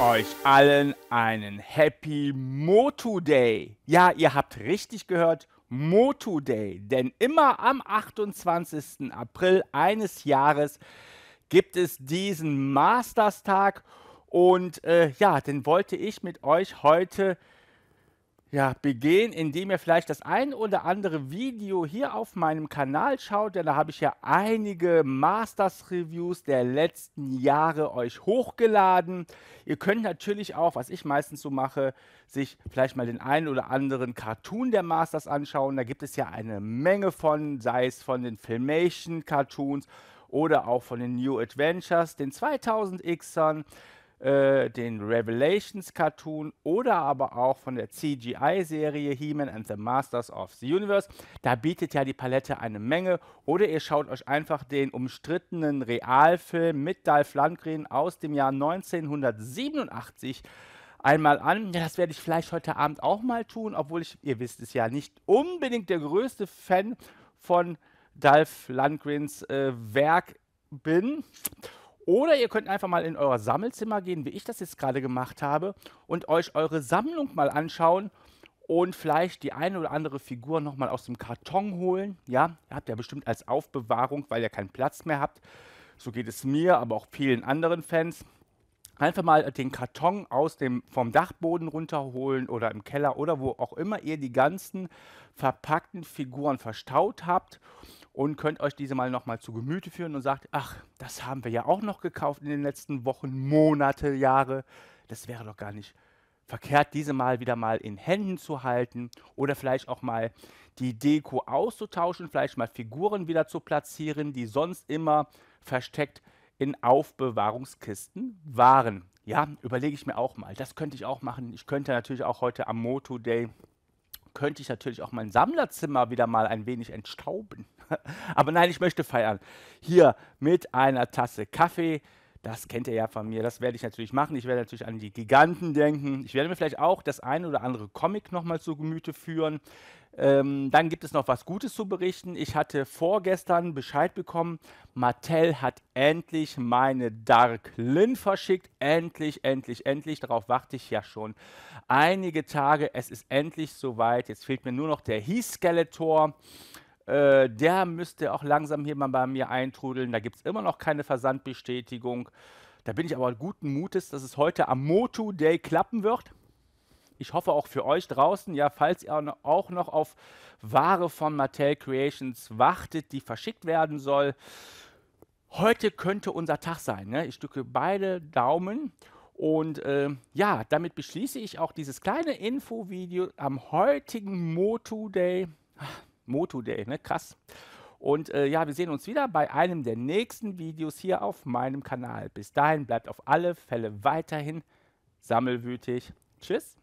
euch allen einen Happy Moto Day. Ja, ihr habt richtig gehört, Moto Day. Denn immer am 28. April eines Jahres gibt es diesen Masterstag. Und äh, ja, den wollte ich mit euch heute ja, begehen, indem ihr vielleicht das ein oder andere Video hier auf meinem Kanal schaut, denn da habe ich ja einige Masters-Reviews der letzten Jahre euch hochgeladen. Ihr könnt natürlich auch, was ich meistens so mache, sich vielleicht mal den einen oder anderen Cartoon der Masters anschauen. Da gibt es ja eine Menge von, sei es von den Filmation-Cartoons oder auch von den New Adventures, den 2000 Xern, äh, den Revelations-Cartoon oder aber auch von der CGI-Serie He-Man and the Masters of the Universe. Da bietet ja die Palette eine Menge. Oder ihr schaut euch einfach den umstrittenen Realfilm mit Dalf Landgren aus dem Jahr 1987 einmal an. Ja, das werde ich vielleicht heute Abend auch mal tun, obwohl ich, ihr wisst es ja, nicht unbedingt der größte Fan von Dalf Landgrens äh, Werk bin. Oder ihr könnt einfach mal in euer Sammelzimmer gehen, wie ich das jetzt gerade gemacht habe, und euch eure Sammlung mal anschauen und vielleicht die eine oder andere Figur nochmal aus dem Karton holen. Ja, ihr habt ja bestimmt als Aufbewahrung, weil ihr keinen Platz mehr habt. So geht es mir, aber auch vielen anderen Fans. Einfach mal den Karton aus dem, vom Dachboden runterholen oder im Keller oder wo auch immer ihr die ganzen verpackten Figuren verstaut habt und könnt euch diese mal nochmal zu Gemüte führen und sagt, ach, das haben wir ja auch noch gekauft in den letzten Wochen, Monate, Jahre. Das wäre doch gar nicht verkehrt, diese mal wieder mal in Händen zu halten oder vielleicht auch mal die Deko auszutauschen, vielleicht mal Figuren wieder zu platzieren, die sonst immer versteckt in Aufbewahrungskisten waren. Ja, überlege ich mir auch mal. Das könnte ich auch machen. Ich könnte natürlich auch heute am Moto Day könnte ich natürlich auch mein Sammlerzimmer wieder mal ein wenig entstauben. Aber nein, ich möchte feiern. Hier mit einer Tasse Kaffee. Das kennt ihr ja von mir. Das werde ich natürlich machen. Ich werde natürlich an die Giganten denken. Ich werde mir vielleicht auch das eine oder andere Comic nochmal zu Gemüte führen. Ähm, dann gibt es noch was Gutes zu berichten. Ich hatte vorgestern Bescheid bekommen, Mattel hat endlich meine Dark Darklin verschickt. Endlich, endlich, endlich. Darauf warte ich ja schon einige Tage. Es ist endlich soweit. Jetzt fehlt mir nur noch der Heath skeletor äh, der müsste auch langsam hier mal bei mir eintrudeln. Da gibt es immer noch keine Versandbestätigung. Da bin ich aber guten Mutes, dass es heute am Motu Day klappen wird ich hoffe auch für euch draußen, ja, falls ihr auch noch auf Ware von Mattel Creations wartet, die verschickt werden soll. Heute könnte unser Tag sein. Ne? Ich drücke beide Daumen. Und äh, ja, damit beschließe ich auch dieses kleine Infovideo am heutigen Moto Day. Moto Day, ne? Krass. Und äh, ja, wir sehen uns wieder bei einem der nächsten Videos hier auf meinem Kanal. Bis dahin bleibt auf alle Fälle weiterhin sammelwütig. Tschüss.